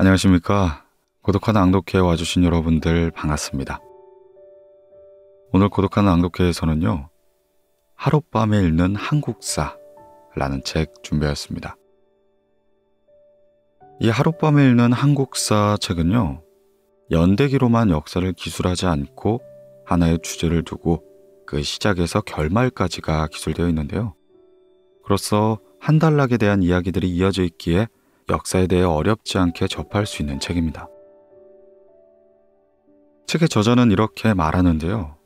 안녕하십니까. 고독한 앙독회에 와주신 여러분들 반갑습니다. 오늘 고독한 앙독회에서는요, 하룻밤에 읽는 한국사라는 책준비하였습니다이 하룻밤에 읽는 한국사 책은요, 연대기로만 역사를 기술하지 않고 하나의 주제를 두고 그 시작에서 결말까지가 기술되어 있는데요. 그로써 한단락에 대한 이야기들이 이어져 있기에 역사에 대해 어렵지 않게 접할 수 있는 책입니다. 책의 저자는 이렇게 말하는데요.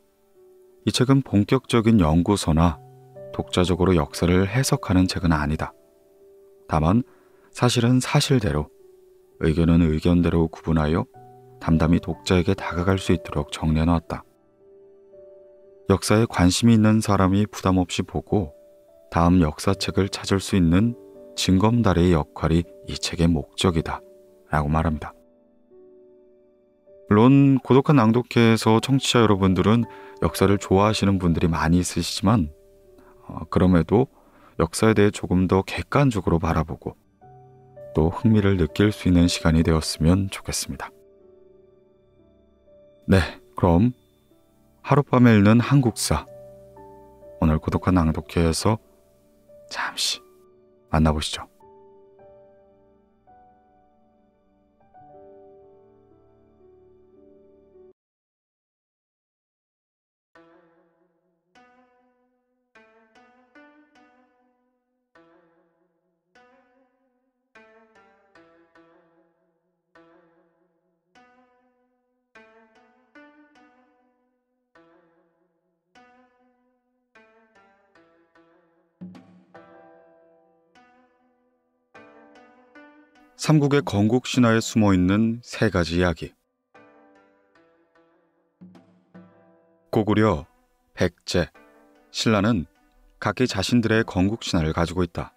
이 책은 본격적인 연구서나 독자적으로 역사를 해석하는 책은 아니다. 다만 사실은 사실대로, 의견은 의견대로 구분하여 담담히 독자에게 다가갈 수 있도록 정리해 놨다. 역사에 관심이 있는 사람이 부담 없이 보고 다음 역사책을 찾을 수 있는 징검다리의 역할이 이 책의 목적이다 라고 말합니다. 물론 고독한 낭독회에서 청취자 여러분들은 역사를 좋아하시는 분들이 많이 있으시지만 어, 그럼에도 역사에 대해 조금 더 객관적으로 바라보고 또 흥미를 느낄 수 있는 시간이 되었으면 좋겠습니다. 네, 그럼 하룻밤에 읽는 한국사 오늘 고독한 낭독회에서 잠시 만나보시죠. 삼국의 건국 신화에 숨어 있는 세 가지 이야기. 고구려, 백제, 신라는 각기 자신들의 건국 신화를 가지고 있다.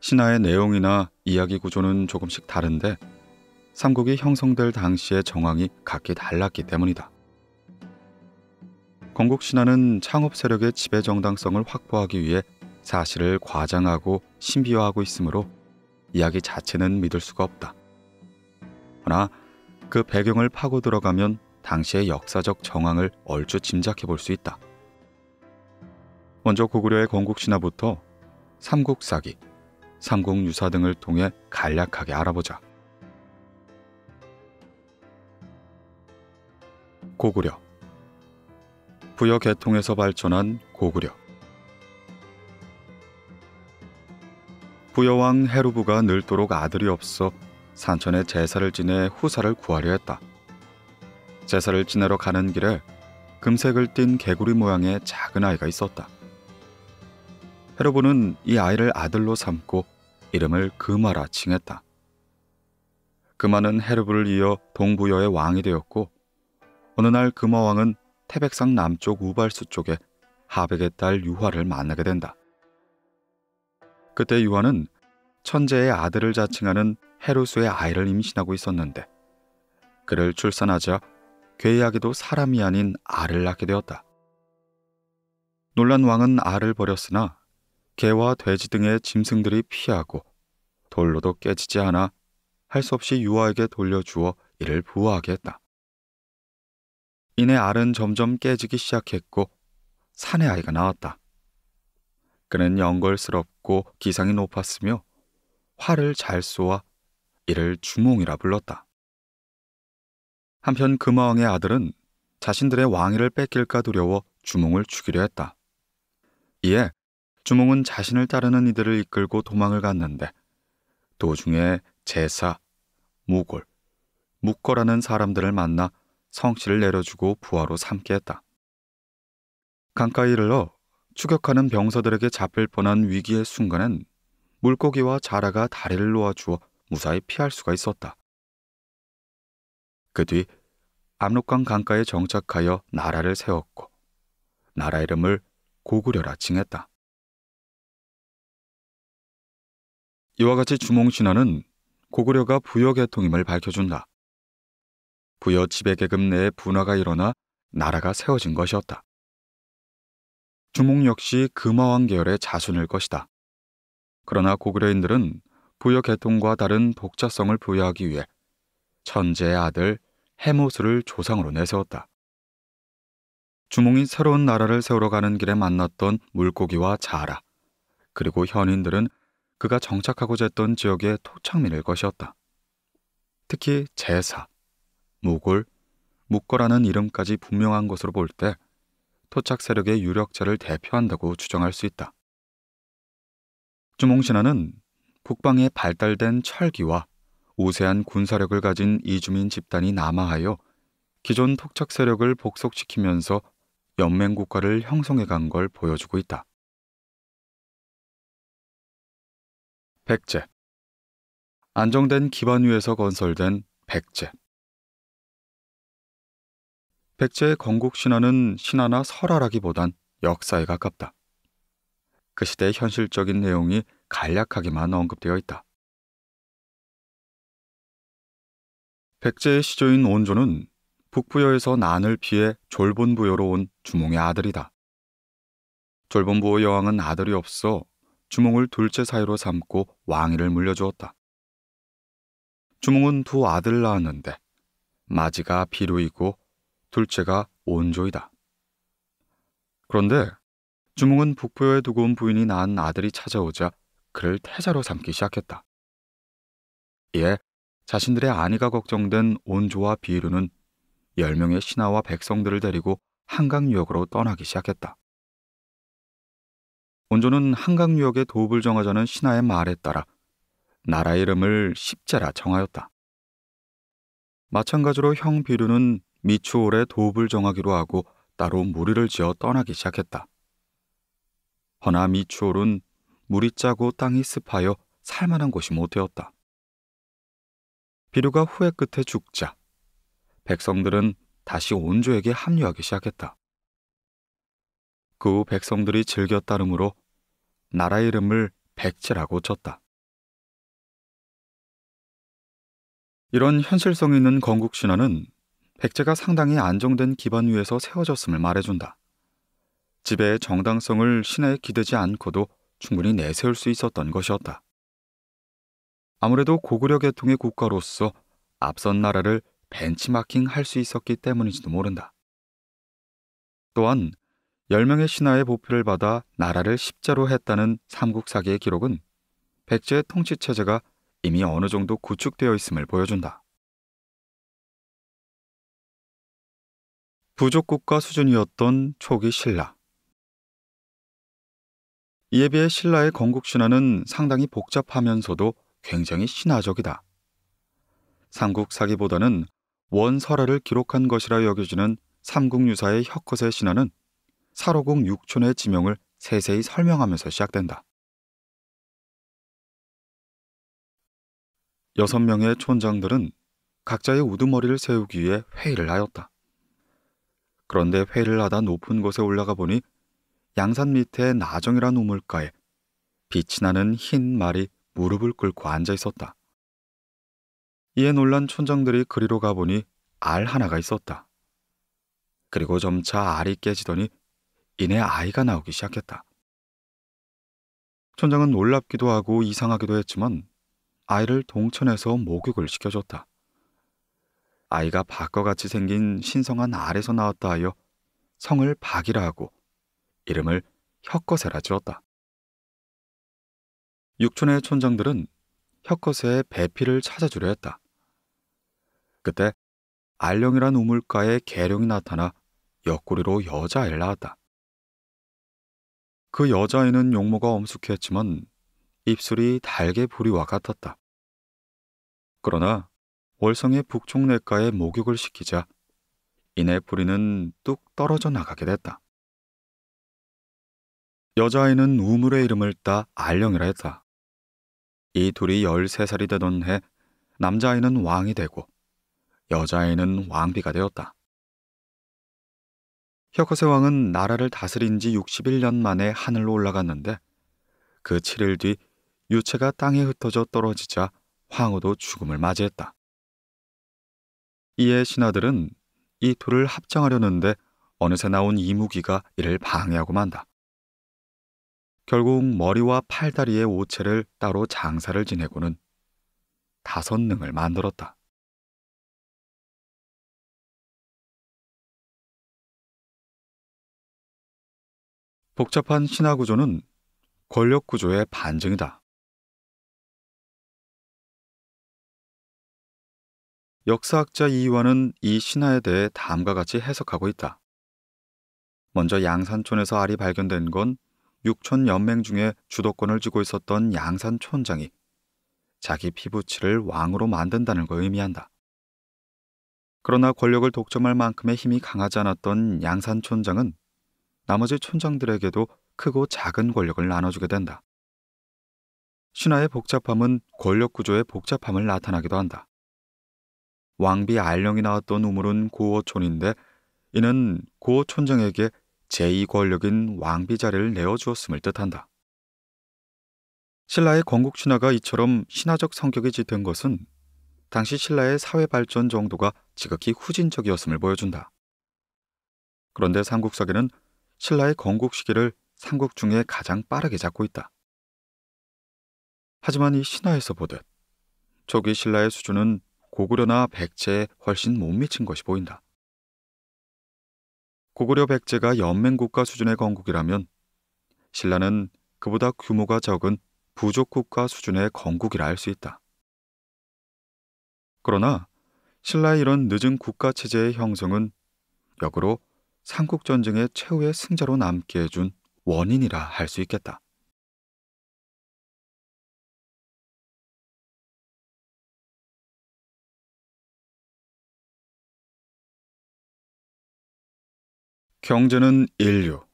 신화의 내용이나 이야기 구조는 조금씩 다른데 삼국이 형성될 당시의 정황이 각기 달랐기 때문이다. 건국 신화는 창업 세력의 지배 정당성을 확보하기 위해 사실을 과장하고 신비화하고 있으므로 이야기 자체는 믿을 수가 없다. 그러나 그 배경을 파고 들어가면 당시의 역사적 정황을 얼추 짐작해 볼 수 있다. 먼저 고구려의 건국 신화부터 삼국사기, 삼국유사 등을 통해 간략하게 알아보자. 고구려 부여 개통에서 발전한 고구려 부여왕 헤루브가 늙도록 아들이 없어 산천에 제사를 지내 후사를 구하려 했다. 제사를 지내러 가는 길에 금색을 띤 개구리 모양의 작은 아이가 있었다. 헤르보는 이 아이를 아들로 삼고 이름을 금아라 칭했다. 금아는 헤르브를 이어 동부여의 왕이 되었고 어느 날 금아왕은 태백산 남쪽 우발수 쪽에 하백의 딸 유화를 만나게 된다. 그때 유아는 천재의 아들을 자칭하는 헤로스의 아이를 임신하고 있었는데 그를 출산하자 괴이하게도 사람이 아닌 알을 낳게 되었다. 놀란 왕은 알을 버렸으나 개와 돼지 등의 짐승들이 피하고 돌로도 깨지지 않아 할 수 없이 유아에게 돌려주어 이를 부화하게 했다. 이내 알은 점점 깨지기 시작했고 산의 아이가 나왔다. 그는 영걸스럽고 기상이 높았으며 화를 잘 쏘아 이를 주몽이라 불렀다. 한편 금화왕의 그 아들은 자신들의 왕위를 뺏길까 두려워 주몽을 죽이려 했다. 이에 주몽은 자신을 따르는 이들을 이끌고 도망을 갔는데 도중에 제사, 무골, 묵거라는 사람들을 만나 성씨를 내려주고 부하로 삼게 했다. 강가에 이르러 추격하는 병사들에게 잡힐 뻔한 위기의 순간엔 물고기와 자라가 다리를 놓아주어 무사히 피할 수가 있었다. 그 뒤 압록강 강가에 정착하여 나라를 세웠고 나라 이름을 고구려라 칭했다. 이와 같이 주몽신화는 고구려가 부여 계통임을 밝혀준다. 부여 지배계급 내에 분화가 일어나 나라가 세워진 것이었다. 주몽 역시 금화왕 계열의 자손일 것이다. 그러나 고구려인들은 부여 계통과 다른 독자성을 부여하기 위해 천재의 아들 해모수를 조상으로 내세웠다. 주몽이 새로운 나라를 세우러 가는 길에 만났던 물고기와 자라 아 그리고 현인들은 그가 정착하고자 했던 지역의 토착민일 것이었다. 특히 제사, 무골, 묵거라는 이름까지 분명한 것으로 볼때 토착 세력의 유력자를 대표한다고 주장할 수 있다. 주몽신화는 북방에 발달된 철기와 우세한 군사력을 가진 이주민 집단이 남하하여 기존 토착 세력을 복속시키면서 연맹 국가를 형성해 간 걸 보여주고 있다. 백제 안정된 기반 위에서 건설된 백제 백제의 건국 신화는 신화나 설화라기보단 역사에 가깝다. 그 시대의 현실적인 내용이 간략하게만 언급되어 있다. 백제의 시조인 온조는 북부여에서 난을 피해 졸본부여로 온 주몽의 아들이다. 졸본부여 여왕은 아들이 없어 주몽을 둘째 사이로 삼고 왕위를 물려주었다. 주몽은 두 아들 낳았는데 마지가 비루이고 둘째가 온조이다. 그런데 주몽은 북부여에 두고 온 부인이 낳은 아들이 찾아오자 그를 태자로 삼기 시작했다. 이에 자신들의 안위가 걱정된 온조와 비루는 10명의 신하와 백성들을 데리고 한강 유역으로 떠나기 시작했다. 온조는 한강 유역에 도읍을 정하자는 신하의 말에 따라 나라 이름을 십자라 정하였다. 마찬가지로 형 비루는 미추홀에 도읍을 정하기로 하고 따로 무리를 지어 떠나기 시작했다. 허나 미추홀은 물이 짜고 땅이 습하여 살만한 곳이 못 되었다. 비료가 후회 끝에 죽자 백성들은 다시 온조에게 합류하기 시작했다. 그 후 백성들이 즐겨 따름으로 나라 이름을 백제라고 쳤다. 이런 현실성 있는 건국 신화는 백제가 상당히 안정된 기반 위에서 세워졌음을 말해준다. 지배의 정당성을 신하에 기대지 않고도 충분히 내세울 수 있었던 것이었다. 아무래도 고구려 계통의 국가로서 앞선 나라를 벤치마킹 할 수 있었기 때문인지도 모른다. 또한 10명의 신하의 보필을 받아 나라를 십자로 했다는 삼국사기의 기록은 백제의 통치체제가 이미 어느 정도 구축되어 있음을 보여준다. 부족국가 수준이었던 초기 신라. 이에 비해 신라의 건국신화는 상당히 복잡하면서도 굉장히 신화적이다. 삼국사기보다는 원설화를 기록한 것이라 여겨지는 삼국유사의 혁허세 신화는 사로국 육촌의 지명을 세세히 설명하면서 시작된다. 여섯 명의 촌장들은 각자의 우두머리를 세우기 위해 회의를 하였다. 그런데 회의를 하다 높은 곳에 올라가 보니 양산 밑에 나정이란 우물가에 빛이 나는 흰 말이 무릎을 꿇고 앉아 있었다. 이에 놀란 촌장들이 그리로 가보니 알 하나가 있었다. 그리고 점차 알이 깨지더니 이내 아이가 나오기 시작했다. 촌장은 놀랍기도 하고 이상하기도 했지만 아이를 동천에서 목욕을 시켜줬다. 아이가 박과 같이 생긴 신성한 알에서 나왔다 하여 성을 박이라 하고 이름을 혁거세라 지었다. 육촌의 촌장들은 혁거세의 배피를 찾아주려 했다. 그때 알령이란 우물가에 계룡이 나타나 옆구리로 여자아이를 낳았다. 그 여자아이는 용모가 엄숙했지만 입술이 달게 부리와 같았다. 그러나 월성의 북쪽 내과에 목욕을 시키자 이내 뿌리는 뚝 떨어져 나가게 됐다. 여자아이는 우물의 이름을 따 알령이라 했다. 이 둘이 13살이 되던 해 남자아이는 왕이 되고 여자아이는 왕비가 되었다. 혀커세 왕은 나라를 다스린 지 61년 만에 하늘로 올라갔는데 그 7일 뒤 유체가 땅에 흩어져 떨어지자 황후도 죽음을 맞이했다. 이에 신하들은 이 둘을 합장하려는데 어느새 나온 이무기가 이를 방해하고 만다. 결국 머리와 팔다리의 오체를 따로 장사를 지내고는 다섯 능을 만들었다. 복잡한 신화 구조는 권력 구조의 반증이다. 역사학자 이완은 이 신화에 대해 다음과 같이 해석하고 있다. 먼저 양산촌에서 알이 발견된 건 육촌 연맹 중에 주도권을 쥐고 있었던 양산촌장이 자기 피부치를 왕으로 만든다는 걸 의미한다. 그러나 권력을 독점할 만큼의 힘이 강하지 않았던 양산촌장은 나머지 촌장들에게도 크고 작은 권력을 나눠주게 된다. 신화의 복잡함은 권력 구조의 복잡함을 나타나기도 한다. 왕비 알령이 나왔던 우물은 구어촌인데 이는 구어촌정에게 제2권력인 왕비 자리를 내어주었음을 뜻한다. 신라의 건국 신화가 이처럼 신화적 성격이 짙은 것은 당시 신라의 사회 발전 정도가 지극히 후진적이었음을 보여준다. 그런데 삼국사기는 신라의 건국 시기를 삼국 중에 가장 빠르게 잡고 있다. 하지만 이 신화에서 보듯 초기 신라의 수준은 고구려나 백제에 훨씬 못 미친 것이 보인다. 고구려 백제가 연맹국가 수준의 건국이라면 신라는 그보다 규모가 적은 부족국가 수준의 건국이라 할 수 있다. 그러나 신라의 이런 늦은 국가 체제의 형성은 역으로 삼국전쟁의 최후의 승자로 남게 해준 원인이라 할 수 있겠다. 경제는 인류,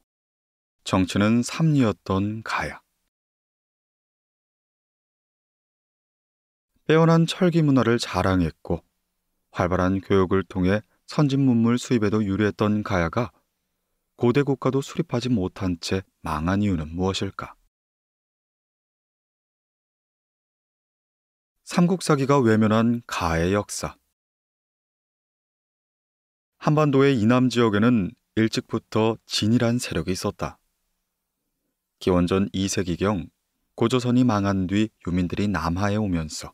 정치는 삼리였던 가야. 빼어난 철기 문화를 자랑했고 활발한 교육을 통해 선진 문물 수입에도 유리했던 가야가 고대 국가도 수립하지 못한 채 망한 이유는 무엇일까? 삼국사기가 외면한 가의 역사 한반도의 이남 지역에는 일찍부터 진이란 세력이 있었다. 기원전 2세기경 고조선이 망한 뒤 유민들이 남하에 오면서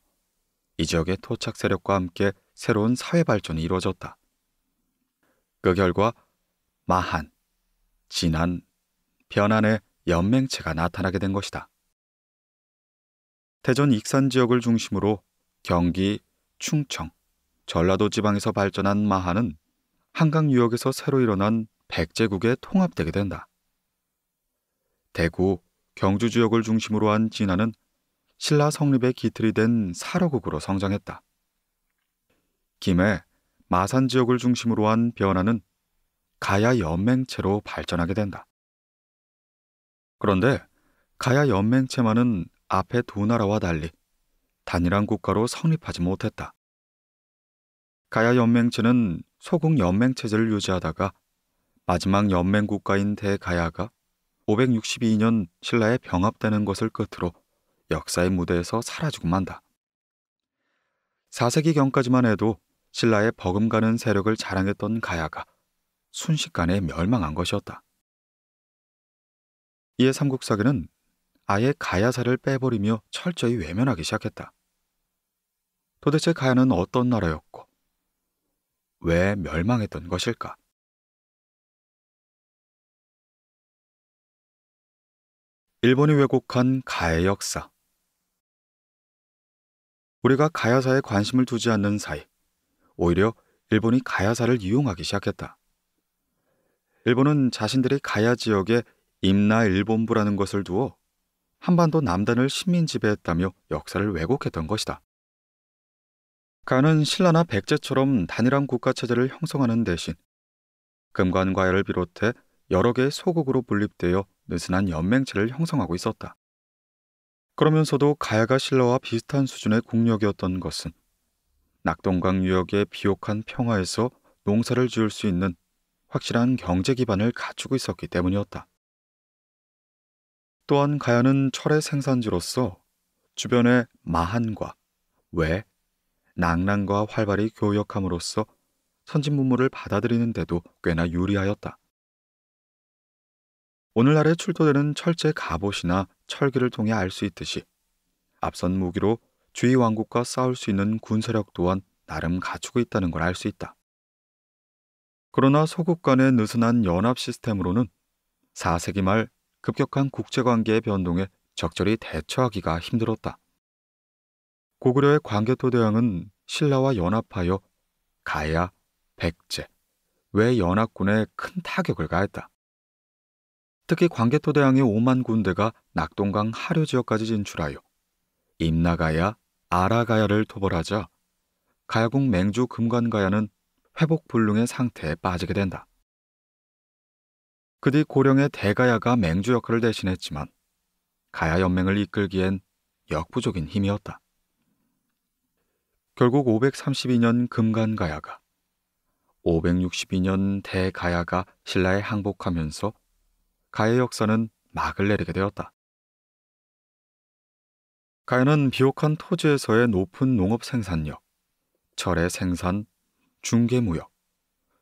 이 지역의 토착 세력과 함께 새로운 사회 발전이 이루어졌다. 그 결과 마한, 진한, 변한의 연맹체가 나타나게 된 것이다. 대전 익산 지역을 중심으로 경기, 충청, 전라도 지방에서 발전한 마한은 한강 유역에서 새로 일어난 백제국에 통합되게 된다. 대구, 경주 지역을 중심으로 한 진화는 신라 성립의 기틀이 된 사러국으로 성장했다. 김해, 마산 지역을 중심으로 한 변화는 가야 연맹체로 발전하게 된다. 그런데 가야 연맹체만은 앞의 두 나라와 달리 단일한 국가로 성립하지 못했다. 가야 연맹체는 소국 연맹체제를 유지하다가 마지막 연맹 국가인 대가야가 562년 신라에 병합되는 것을 끝으로 역사의 무대에서 사라지고 만다. 4세기경까지만 해도 신라에 버금가는 세력을 자랑했던 가야가 순식간에 멸망한 것이었다. 이에 삼국사기는 아예 가야사를 빼버리며 철저히 외면하기 시작했다. 도대체 가야는 어떤 나라였고 왜 멸망했던 것일까? 일본이 왜곡한 가해 역사. 우리가 가야사에 관심을 두지 않는 사이, 오히려 일본이 가야사를 이용하기 시작했다. 일본은 자신들이 가야 지역에 임나 일본부라는 것을 두어 한반도 남단을 식민 지배했다며 역사를 왜곡했던 것이다. 가는 신라나 백제처럼 단일한 국가 체제를 형성하는 대신 금관과야를 비롯해 여러 개의 소국으로 분립되어 느슨한 연맹체를 형성하고 있었다. 그러면서도 가야가 신라와 비슷한 수준의 국력이었던 것은 낙동강 유역의 비옥한 평화에서 농사를 지을 수 있는 확실한 경제 기반을 갖추고 있었기 때문이었다. 또한 가야는 철의 생산지로서 주변의 마한과 외, 낙랑과 활발히 교역함으로써 선진 문물을 받아들이는데도 꽤나 유리하였다. 오늘날에 출토되는 철제 갑옷이나 철기를 통해 알 수 있듯이 앞선 무기로 주위 왕국과 싸울 수 있는 군사력 또한 나름 갖추고 있다는 걸 알 수 있다. 그러나 소국 간의 느슨한 연합 시스템으로는 4세기 말 급격한 국제관계의 변동에 적절히 대처하기가 힘들었다. 고구려의 광개토 대왕은 신라와 연합하여 가야, 백제, 외 연합군에 큰 타격을 가했다. 특히 광개토대왕의 5만 군대가 낙동강 하류 지역까지 진출하여 임나가야, 아라가야를 토벌하자 가야국 맹주 금관가야는 회복불능의 상태에 빠지게 된다. 그 뒤 고령의 대가야가 맹주 역할을 대신했지만 가야 연맹을 이끌기엔 역부족인 힘이었다. 결국 532년 금간가야가 562년 대가야가 신라에 항복하면서 가해 역사는 막을 내리게 되었다. 가해는 비옥한 토지에서의 높은 농업 생산력, 철의 생산, 중개무역,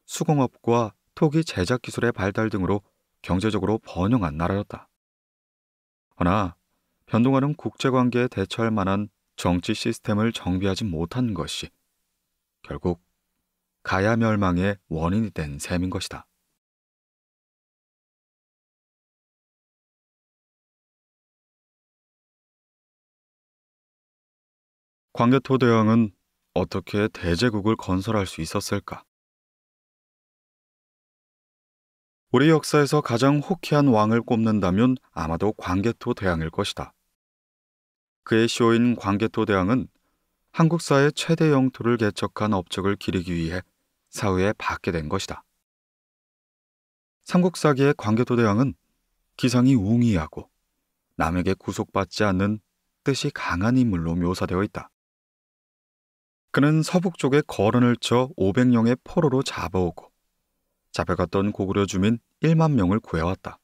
수공업과 토기 제작 기술의 발달 등으로 경제적으로 번영한 나라였다. 허나 변동하는 국제관계에 대처할 만한 정치 시스템을 정비하지 못한 것이 결국 가야 멸망의 원인이 된 셈인 것이다. 광개토 대왕은 어떻게 대제국을 건설할 수 있었을까? 우리 역사에서 가장 호쾌한 왕을 꼽는다면 아마도 광개토 대왕일 것이다. 그의 시호인 광개토 대왕은 한국사의 최대 영토를 개척한 업적을 기리기 위해 사후에 받게 된 것이다. 삼국사기의 광개토 대왕은 기상이 웅이하고 남에게 구속받지 않는 뜻이 강한 인물로 묘사되어 있다. 그는 서북쪽에 거른을 쳐 500명의 포로로 잡아오고 잡혀갔던 고구려 주민 1만 명을 구해왔다.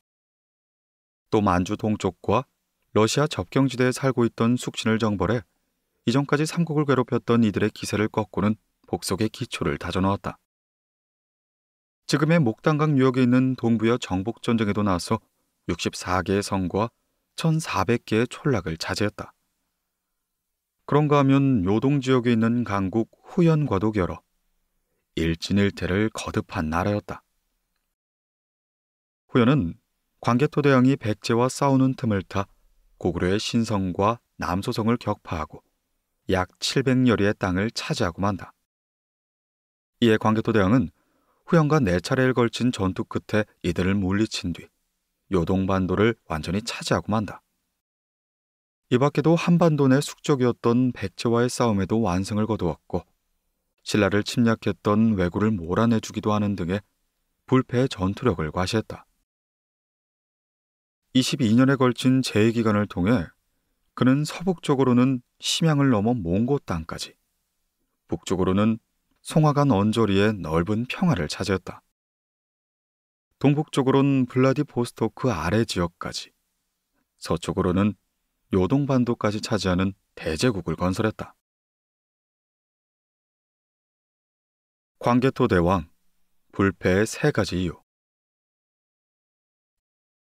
또 만주 동쪽과 러시아 접경지대에 살고 있던 숙신을 정벌해 이전까지 삼국을 괴롭혔던 이들의 기세를 꺾고는 복속의 기초를 다져넣었다. 지금의 목단강 유역에 있는 동부여 정복전쟁에도 나서 64개의 성과 1,400개의 촌락을 차지했다. 그런가 하면 요동 지역에 있는 강국 후연과도 결어 일진일퇴를 거듭한 나라였다. 후연은 광개토 대왕이 백제와 싸우는 틈을 타 고구려의 신성과 남소성을 격파하고 약 700여리의 땅을 차지하고 만다. 이에 광개토 대왕은 후연과 네 차례에 걸친 전투 끝에 이들을 물리친 뒤 요동반도를 완전히 차지하고 만다. 이 밖에도 한반도 내 숙적이었던 백제와의 싸움에도 완승을 거두었고 신라를 침략했던 왜구를 몰아내주기도 하는 등의 불패의 전투력을 과시했다. 22년에 걸친 제의 기간을 통해 그는 서북쪽으로는 심양을 넘어 몽고 땅까지, 북쪽으로는 송화간 언저리의 넓은 평화를 차지했다. 동북쪽으로는 블라디보스토크 아래 지역까지, 서쪽으로는 요동반도까지 차지하는 대제국을 건설했다. 광개토 대왕 불패의 세 가지 이유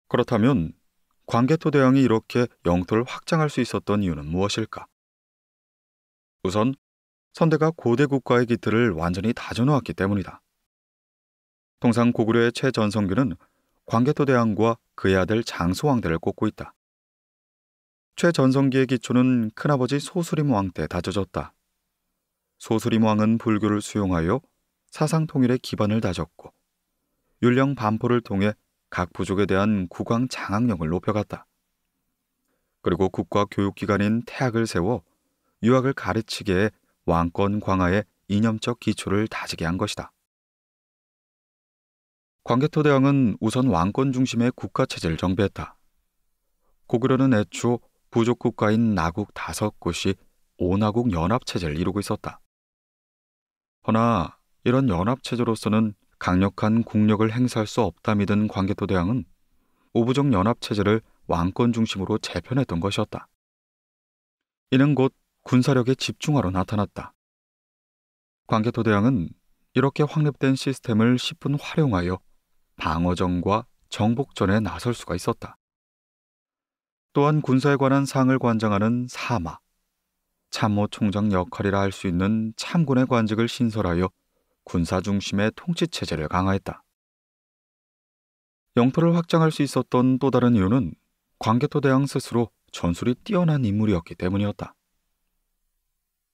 그렇다면 광개토 대왕이 이렇게 영토를 확장할 수 있었던 이유는 무엇일까? 우선 선대가 고대 국가의 기틀을 완전히 다져놓았기 때문이다. 동상 고구려의 최전성기는 광개토 대왕과 그의 아들 장수왕대를 꼽고 있다. 최전성기의 기초는 큰아버지 소수림 왕때 다져졌다. 소수림 왕은 불교를 수용하여 사상 통일의 기반을 다졌고 율령 반포를 통해 각 부족에 대한 국왕 장악력을 높여갔다. 그리고 국가 교육기관인 태학을 세워 유학을 가르치기에 왕권 광화의 이념적 기초를 다지게 한 것이다. 광개토 대왕은 우선 왕권 중심의 국가체제를 정비했다. 고구려는 애초 부족 국가인 나국 다섯 곳이 오나국 연합체제를 이루고 있었다. 허나 이런 연합체제로서는 강력한 국력을 행사할 수 없다 믿은 광개토 대왕은 오부정 연합체제를 왕권 중심으로 재편했던 것이었다. 이는 곧 군사력의 집중화로 나타났다. 광개토 대왕은 이렇게 확립된 시스템을 10분 활용하여 방어전과 정복전에 나설 수가 있었다. 또한 군사에 관한 상을 관장하는 사마, 참모총장 역할이라 할 수 있는 참군의 관직을 신설하여 군사 중심의 통치 체제를 강화했다. 영토를 확장할 수 있었던 또 다른 이유는 광개토 대왕 스스로 전술이 뛰어난 인물이었기 때문이었다.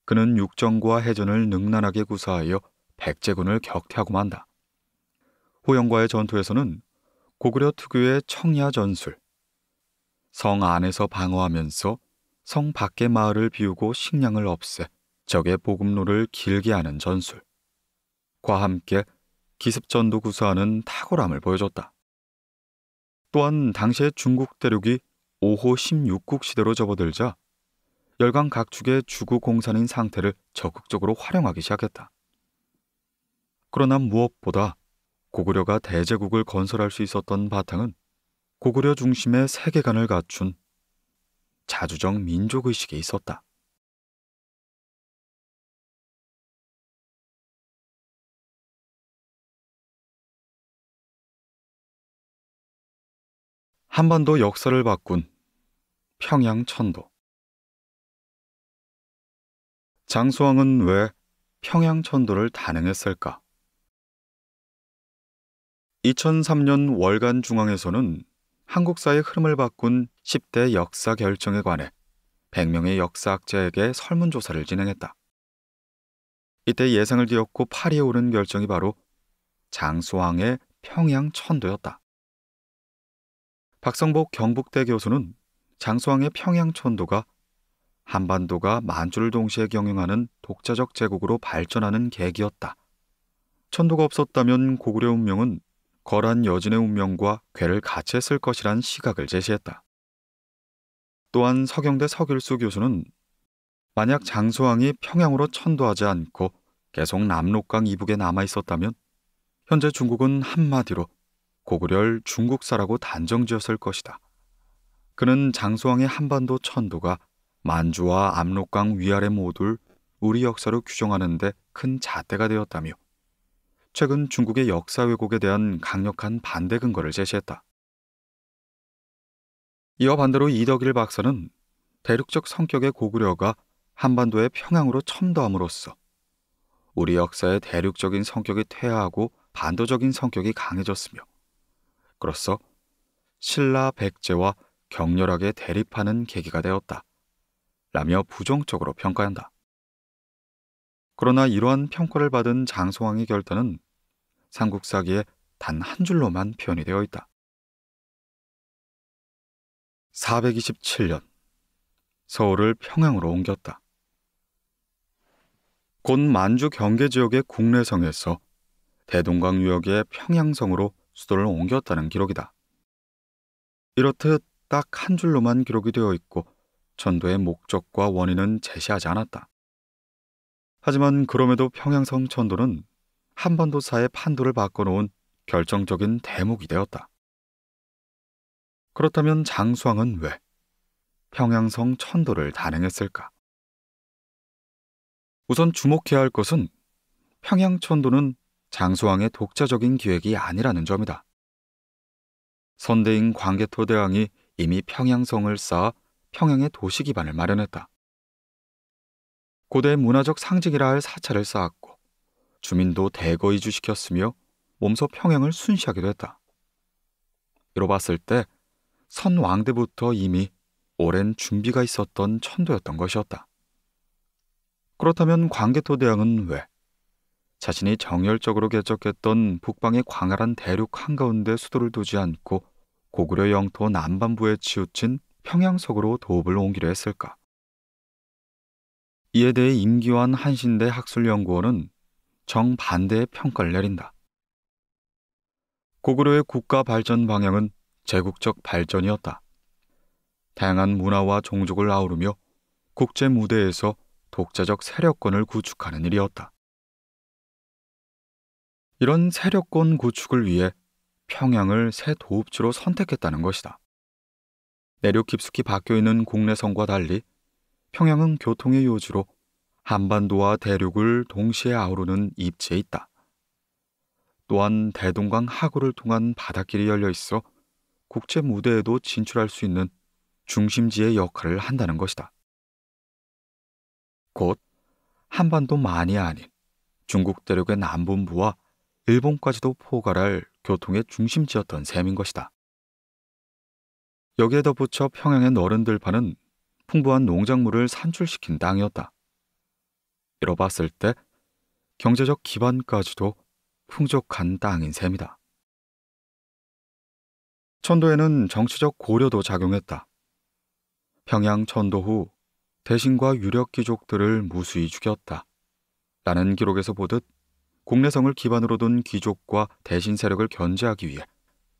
그는 육정과 해전을 능란하게 구사하여 백제군을 격퇴하고 만다. 호영과의 전투에서는 고구려 특유의 청야 전술, 성 안에서 방어하면서 성 밖의 마을을 비우고 식량을 없애 적의 보급로를 길게 하는 전술. 과 함께 기습전도 구사하는 탁월함을 보여줬다. 또한 당시의 중국 대륙이 5호 16국 시대로 접어들자 열강 각축의 주구 공산인 상태를 적극적으로 활용하기 시작했다. 그러나 무엇보다 고구려가 대제국을 건설할 수 있었던 바탕은 고구려 중심의 세계관을 갖춘 자주적 민족의식이 있었다. 한반도 역사를 바꾼 평양 천도. 장수왕은 왜 평양 천도를 단행했을까? 2003년 월간 중앙에서는 한국사의 흐름을 바꾼 10대 역사 결정에 관해 100명의 역사학자에게 설문조사를 진행했다. 이때 예상을 뒤엎고 파리에 오른 결정이 바로 장수왕의 평양 천도였다. 박성복 경북대 교수는 장수왕의 평양 천도가 한반도가 만주를 동시에 경영하는 독자적 제국으로 발전하는 계기였다. 천도가 없었다면 고구려 운명은 거란 여진의 운명과 괴를 같이 했을 것이란 시각을 제시했다. 또한 서경대 서길수 교수는 만약 장수왕이 평양으로 천도하지 않고 계속 남록강 이북에 남아 있었다면 현재 중국은 한마디로 고구려를 중국사라고 단정지었을 것이다. 그는 장수왕의 한반도 천도가 만주와 압록강 위아래 모두를 우리 역사로 규정하는데 큰 잣대가 되었다며 최근 중국의 역사 왜곡에 대한 강력한 반대 근거를 제시했다. 이와 반대로 이덕일 박사는 대륙적 성격의 고구려가 한반도의 평양으로 첨다함으로써 우리 역사의 대륙적인 성격이 퇴화하고 반도적인 성격이 강해졌으며 그로써 신라 백제와 격렬하게 대립하는 계기가 되었다. 라며 부정적으로 평가한다. 그러나 이러한 평가를 받은 장소왕의 결단은 삼국사기에 단 한 줄로만 표현이 되어 있다. 427년 서울을 평양으로 옮겼다. 곧 만주 경계 지역의 국내성에서 대동강 유역의 평양성으로 수도를 옮겼다는 기록이다. 이렇듯 딱 한 줄로만 기록이 되어 있고 전도의 목적과 원인은 제시하지 않았다. 하지만 그럼에도 평양성 천도는 한반도사의 판도를 바꿔놓은 결정적인 대목이 되었다. 그렇다면 장수왕은 왜 평양성 천도를 단행했을까? 우선 주목해야 할 것은 평양 천도는 장수왕의 독자적인 기획이 아니라는 점이다. 선대인 광개토대왕이 이미 평양성을 쌓아 평양의 도시 기반을 마련했다. 고대 문화적 상징이라 할 사찰을 쌓았고 주민도 대거 이주시켰으며 몸소 평양을 순시하기도 했다. 이로 봤을 때 선왕 대부터 이미 오랜 준비가 있었던 천도였던 것이었다. 그렇다면 광개토 대왕은 왜 자신이 정열적으로 개척했던 북방의 광활한 대륙 한가운데 수도를 두지 않고 고구려 영토 남반부에 치우친 평양 석으로 도읍을 옮기려 했을까? 이에 대해 임기환 한신대 학술연구원은 정반대의 평가를 내린다. 고구려의 국가 발전 방향은 제국적 발전이었다. 다양한 문화와 종족을 아우르며 국제 무대에서 독자적 세력권을 구축하는 일이었다. 이런 세력권 구축을 위해 평양을 새 도읍지로 선택했다는 것이다. 내륙 깊숙이 박혀 있는 국내성과 달리 평양은 교통의 요지로 한반도와 대륙을 동시에 아우르는 입지에 있다. 또한 대동강 하구를 통한 바닷길이 열려 있어 국제 무대에도 진출할 수 있는 중심지의 역할을 한다는 것이다. 곧 한반도만이 아닌 중국 대륙의 남본부와 일본까지도 포괄할 교통의 중심지였던 셈인 것이다. 여기에 덧붙여 평양의 너른 들판은 풍부한 농작물을 산출시킨 땅이었다. 이로 봤을 때 경제적 기반까지도 풍족한 땅인 셈이다. 천도에는 정치적 고려도 작용했다. 평양 천도 후 대신과 유력 귀족들을 무수히 죽였다. 라는 기록에서 보듯 국내성을 기반으로 둔 귀족과 대신 세력을 견제하기 위해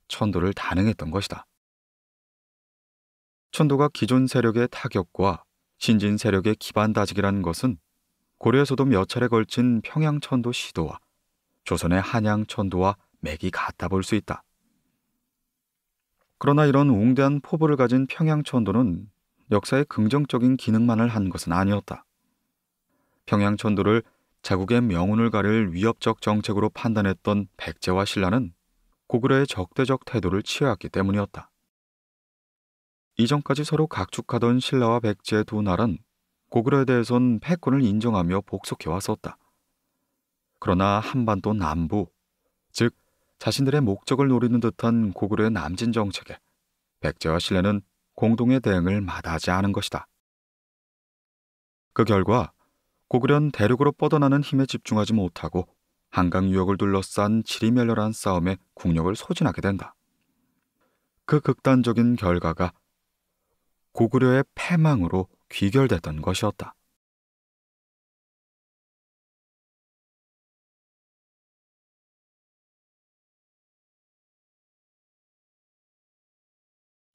천도를 단행했던 것이다. 천도가 기존 세력의 타격과 신진 세력의 기반 다지기라는 것은 고려에서도 몇 차례 걸친 평양 천도 시도와 조선의 한양 천도와 맥이 같다 볼 수 있다. 그러나 이런 웅대한 포부를 가진 평양 천도는 역사에 긍정적인 기능만을 한 것은 아니었다. 평양 천도를 자국의 명운을 가릴 위협적 정책으로 판단했던 백제와 신라는 고구려의 적대적 태도를 취해왔기 때문이었다. 이전까지 서로 각축하던 신라와 백제 두 나란 고구려에 대해선 패권을 인정하며 복속해 왔었다. 그러나 한반도 남부, 즉 자신들의 목적을 노리는 듯한 고구려의 남진 정책에 백제와 신라는 공동의 대응을 마다하지 않은 것이다. 그 결과 고구려는 대륙으로 뻗어나는 힘에 집중하지 못하고 한강 유역을 둘러싼 지리멸렬한 싸움에 국력을 소진하게 된다. 그 극단적인 결과가 고구려의 패망으로 귀결됐던 것이었다.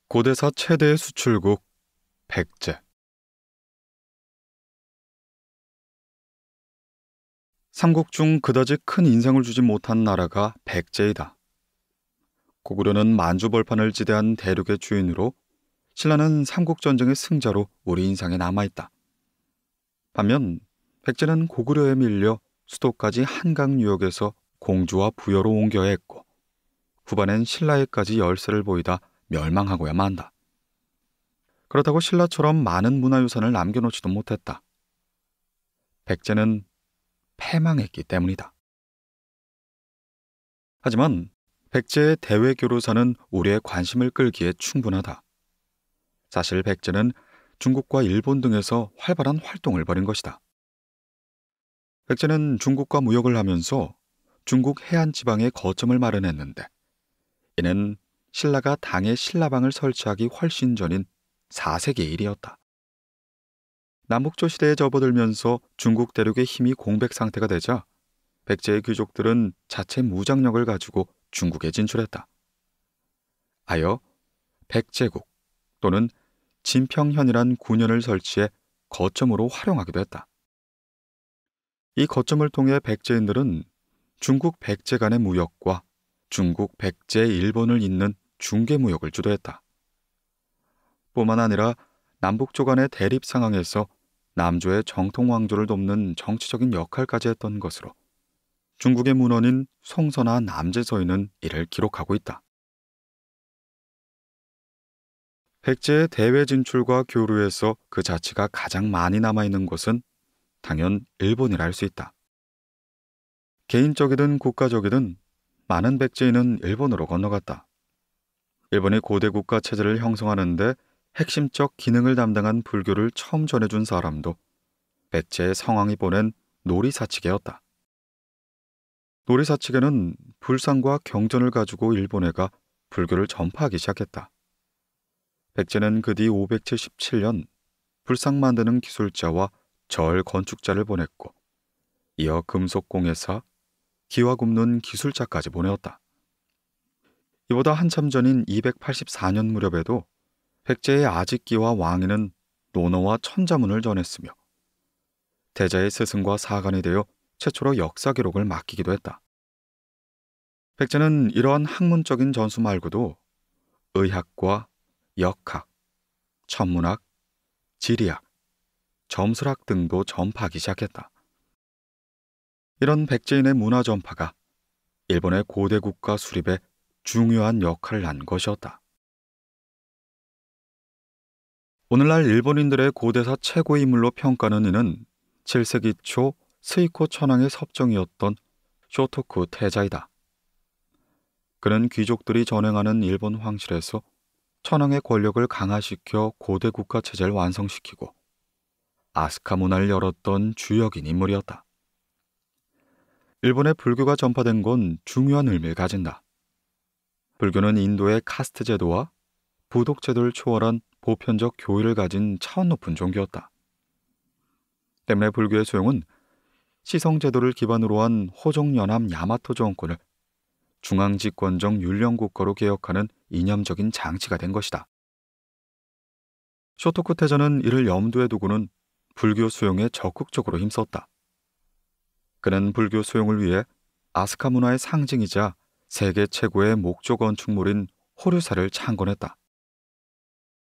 고대사 최대의 수출국 백제 삼국 중 그다지 큰 인상을 주지 못한 나라가 백제이다. 고구려는 만주 벌판을 지대한 대륙의 주인으로 신라는 삼국전쟁의 승자로 우리 인상에 남아있다. 반면 백제는 고구려에 밀려 수도까지 한강 유역에서 공주와 부여로 옮겨야 했고 후반엔 신라에까지 열세를 보이다 멸망하고야 만다. 그렇다고 신라처럼 많은 문화유산을 남겨놓지도 못했다. 백제는 패망했기 때문이다. 하지만 백제의 대외교로사는 우리의 관심을 끌기에 충분하다. 사실 백제는 중국과 일본 등에서 활발한 활동을 벌인 것이다. 백제는 중국과 무역을 하면서 중국 해안 지방에 거점을 마련했는데 이는 신라가 당의 신라방을 설치하기 훨씬 전인 4세기 일이었다. 남북조 시대에 접어들면서 중국 대륙의 힘이 공백 상태가 되자 백제의 귀족들은 자체 무장력을 가지고 중국에 진출했다. 하여 백제국 또는 진평현이란 군현을 설치해 거점으로 활용하기도 했다. 이 거점을 통해 백제인들은 중국 백제 간의 무역과 중국 백제 일본을 잇는 중개 무역을 주도했다. 뿐만 아니라 남북조 간의 대립 상황에서 남조의 정통 왕조를 돕는 정치적인 역할까지 했던 것으로 중국의 문헌인 송서나 남재서인은 이를 기록하고 있다. 백제의 대외 진출과 교류에서 그 자치가 가장 많이 남아있는 곳은 당연 일본이라 할 수 있다. 개인적이든 국가적이든 많은 백제인은 일본으로 건너갔다. 일본의 고대 국가 체제를 형성하는데 핵심적 기능을 담당한 불교를 처음 전해준 사람도 백제의 성황이 보낸 놀이사치계였다. 놀이사치계는 불상과 경전을 가지고 일본애가 불교를 전파하기 시작했다. 백제는 그 뒤 577년 불상 만드는 기술자와 절 건축자를 보냈고 이어 금속공예사, 기와 굽는 기술자까지 보내었다. 이보다 한참 전인 284년 무렵에도 백제의 아직기와 왕인은 논어와 천자문을 전했으며 대자의 스승과 사관이 되어 최초로 역사 기록을 맡기기도 했다. 백제는 이러한 학문적인 전수 말고도 의학과 역학, 천문학, 지리학, 점술학 등도 전파하기 시작했다. 이런 백제인의 문화 전파가 일본의 고대 국가 수립에 중요한 역할을 한 것이었다. 오늘날 일본인들의 고대사 최고의 인물로 평가하는 이는 7세기 초 스이코 천황의 섭정이었던 쇼토쿠 태자이다. 그는 귀족들이 전행하는 일본 황실에서 천황의 권력을 강화시켜 고대 국가 체제를 완성시키고 아스카 문화를 열었던 주역인 인물이었다. 일본의 불교가 전파된 건 중요한 의미를 가진다. 불교는 인도의 카스트 제도와 부독 제도를 초월한 보편적 교의를 가진 차원 높은 종교였다. 때문에 불교의 소용은 시성 제도를 기반으로 한 호종연합 야마토 정권을 중앙집권적 율령국가로 개혁하는 이념적인 장치가 된 것이다. 쇼토쿠 태자는 이를 염두에 두고는 불교 수용에 적극적으로 힘썼다. 그는 불교 수용을 위해 아스카 문화의 상징이자 세계 최고의 목조 건축물인 호류사를 창건했다.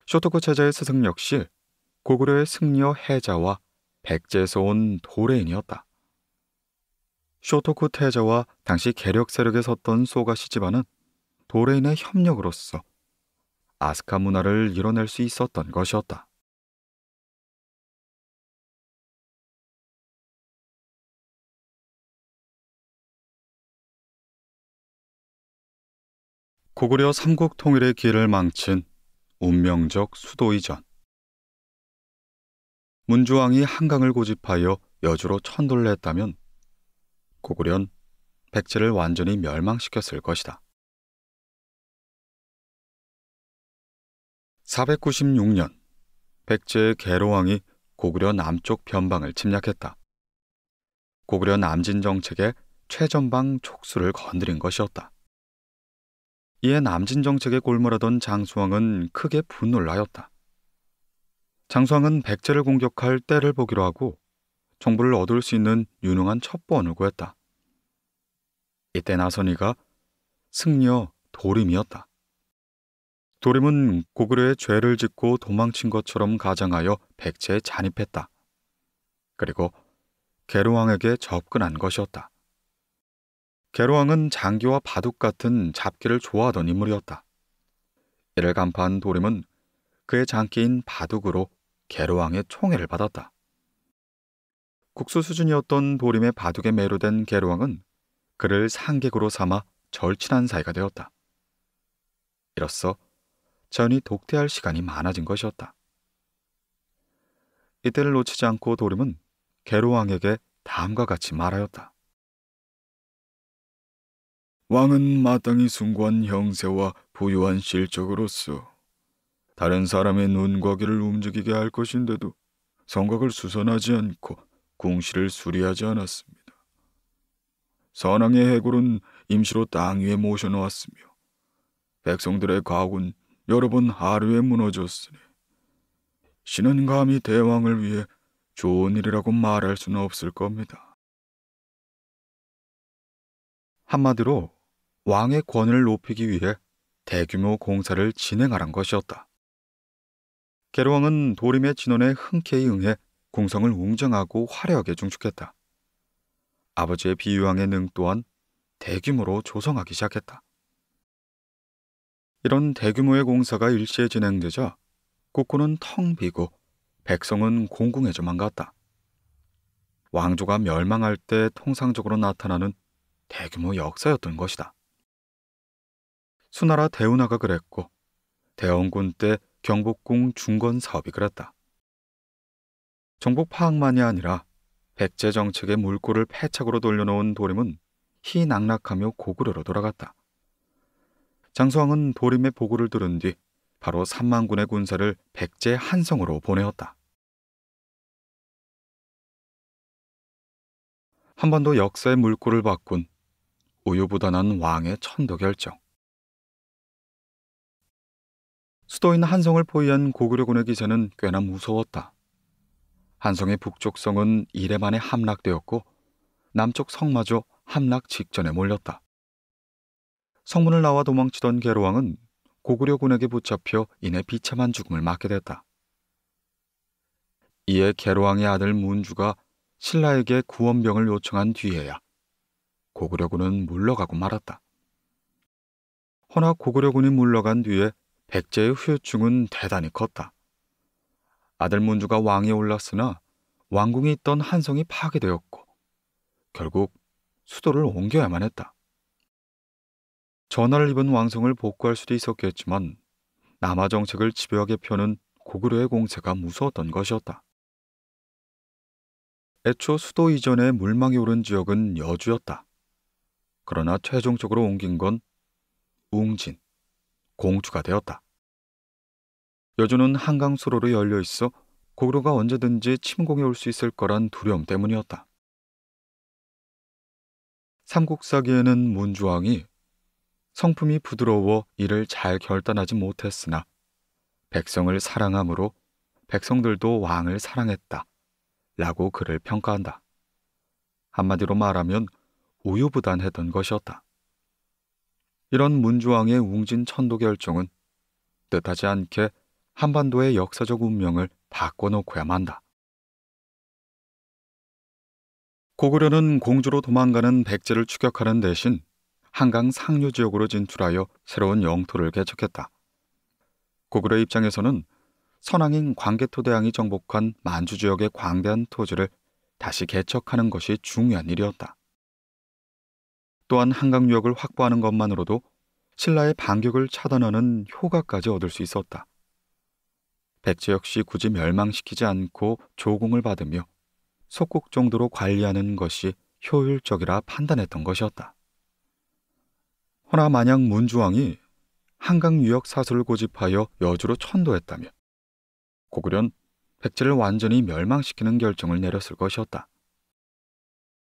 쇼토쿠 태자의 스승 역시 고구려의 승려 해자와 백제에서 온도레인이었다 쇼토쿠 태자와 당시 계력 세력에 섰던 소가시 집안은 도레인의 협력으로써 아스카 문화를 이뤄낼 수 있었던 것이었다. 고구려 삼국 통일의 길을 망친 운명적 수도 이전. 문주왕이 한강을 고집하여 여주로 천도를 했다면 고구려는 백제를 완전히 멸망시켰을 것이다. 496년 백제의 개로왕이 고구려 남쪽 변방을 침략했다. 고구려 남진 정책의 최전방 촉수를 건드린 것이었다. 이에 남진 정책에 골몰하던 장수왕은 크게 분노를 하였다. 장수왕은 백제를 공격할 때를 보기로 하고 정보를 얻을 수 있는 유능한 첩보원을 구했다. 이때 나선이가 승려 도림이었다. 도림은 고구려의 죄를 짓고 도망친 것처럼 가장하여 백제에 잔입했다. 그리고 개로왕에게 접근한 것이었다. 개로왕은 장기와 바둑 같은 잡기를 좋아하던 인물이었다. 이를 간파한 도림은 그의 장기인 바둑으로 개로왕의 총애를 받았다. 국수 수준이었던 보림의 바둑에 매료된 게르왕은 그를 상객으로 삼아 절친한 사이가 되었다. 이로써 전이 독대할 시간이 많아진 것이었다. 이때를 놓치지 않고 도림은 게로왕에게 다음과 같이 말하였다. 왕은 마땅히 숭고한 형세와 부유한 실적으로서 다른 사람의 눈과 귀를 움직이게 할 것인데도 성곽을 수선하지 않고 공실을 수리하지 않았습니다. 선왕의 해골은 임시로 땅 위에 모셔놓았으며 백성들의 가옥은 여러 번 하루에 무너졌으니 신은 감히 대왕을 위해 좋은 일이라고 말할 수는 없을 겁니다. 한마디로 왕의 권을 높이기 위해 대규모 공사를 진행하란 것이었다. 개로왕은 도림의 진원에 흔쾌히 응해 공성을 웅장하고 화려하게 중축했다. 아버지의 비유왕의 능 또한 대규모로 조성하기 시작했다. 이런 대규모의 공사가 일시에 진행되자 국고는 텅 비고 백성은 공궁에저만 갔다. 왕조가 멸망할 때 통상적으로 나타나는 대규모 역사였던 것이다. 수나라 대운하가 그랬고 대원군 때 경복궁 중건 사업이 그랬다. 정복 파악만이 아니라 백제 정책의 물꼬를 패착으로 돌려놓은 도림은 희낙낙하며 고구려로 돌아갔다. 장수왕은 도림의 보고를 들은 뒤 바로 3만군의 군사를 백제 한성으로 보내었다. 한반도 역사의 물꼬를 바꾼 우유부단한 왕의 천도결정. 수도인 한성을 포위한 고구려군의 기세는 꽤나 무서웠다. 한성의 북쪽 성은 이래 만에 함락되었고 남쪽 성마저 함락 직전에 몰렸다. 성문을 나와 도망치던 개로왕은 고구려군에게 붙잡혀 이내 비참한 죽음을 맞게 됐다. 이에 개로왕의 아들 문주가 신라에게 구원병을 요청한 뒤에야 고구려군은 물러가고 말았다. 허나 고구려군이 물러간 뒤에 백제의 후유증은 대단히 컸다. 아들문주가 왕에 올랐으나 왕궁에 있던 한성이 파괴되었고 결국 수도를 옮겨야만 했다. 전하를 입은 왕성을 복구할 수도 있었겠지만 남하 정책을 지배하게 펴는 고구려의 공세가 무서웠던 것이었다. 애초 수도 이전에 물망이 오른 지역은 여주였다. 그러나 최종적으로 옮긴 건 웅진, 공주가 되었다. 여주는 한강 수로로 열려 있어 고구려가 언제든지 침공해 올 수 있을 거란 두려움 때문이었다. 삼국사기에는 문주왕이 성품이 부드러워 이를 잘 결단하지 못했으나 백성을 사랑함으로 백성들도 왕을 사랑했다. 라고 그를 평가한다. 한마디로 말하면 우유부단했던 것이었다. 이런 문주왕의 웅진 천도 결정은 뜻하지 않게 한반도의 역사적 운명을 바꿔놓고야 만다. 고구려는 공주로 도망가는 백제를 추격하는 대신 한강 상류 지역으로 진출하여 새로운 영토를 개척했다. 고구려 입장에서는 선왕인 광개토대왕이 정복한 만주 지역의 광대한 토지를 다시 개척하는 것이 중요한 일이었다. 또한 한강 유역을 확보하는 것만으로도 신라의 반격을 차단하는 효과까지 얻을 수 있었다. 백제 역시 굳이 멸망시키지 않고 조공을 받으며 속국 정도로 관리하는 것이 효율적이라 판단했던 것이었다. 허나 만약 문주왕이 한강 유역 사설을 고집하여 여주로 천도했다면 고구려는 백제를 완전히 멸망시키는 결정을 내렸을 것이었다.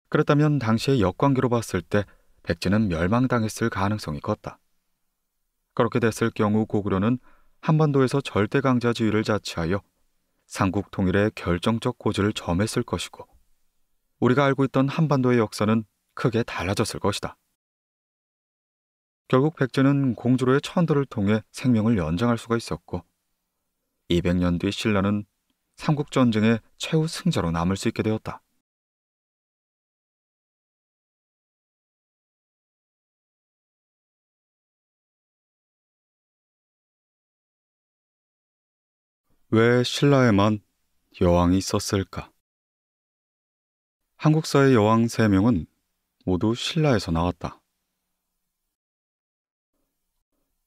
그렇다면 당시의 역관계로 봤을 때 백제는 멸망당했을 가능성이 컸다. 그렇게 됐을 경우 고구려는 한반도에서 절대 강자 지위를 자처하여 삼국 통일의 결정적 고지를 점했을 것이고 우리가 알고 있던 한반도의 역사는 크게 달라졌을 것이다. 결국 백제는 공주로의 천도를 통해 생명을 연장할 수가 있었고 200년 뒤 신라는 삼국전쟁의 최후 승자로 남을 수 있게 되었다. 왜 신라에만 여왕이 있었을까? 한국사의 여왕 3명은 모두 신라에서 나왔다.